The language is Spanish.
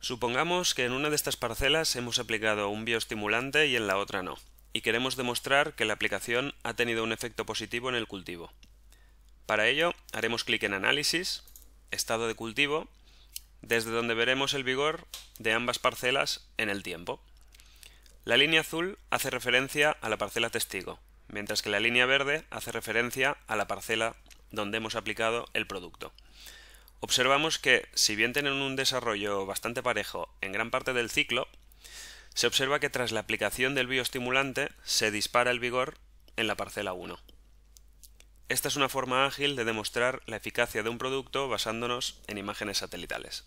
Supongamos que en una de estas parcelas hemos aplicado un bioestimulante y en la otra no, y queremos demostrar que la aplicación ha tenido un efecto positivo en el cultivo. Para ello haremos clic en Análisis, Estado de cultivo, desde donde veremos el vigor de ambas parcelas en el tiempo. La línea azul hace referencia a la parcela testigo, mientras que la línea verde hace referencia a la parcela donde hemos aplicado el producto observamos que, si bien tienen un desarrollo bastante parejo en gran parte del ciclo, se observa que tras la aplicación del bioestimulante se dispara el vigor en la parcela 1. Esta es una forma ágil de demostrar la eficacia de un producto basándonos en imágenes satelitales.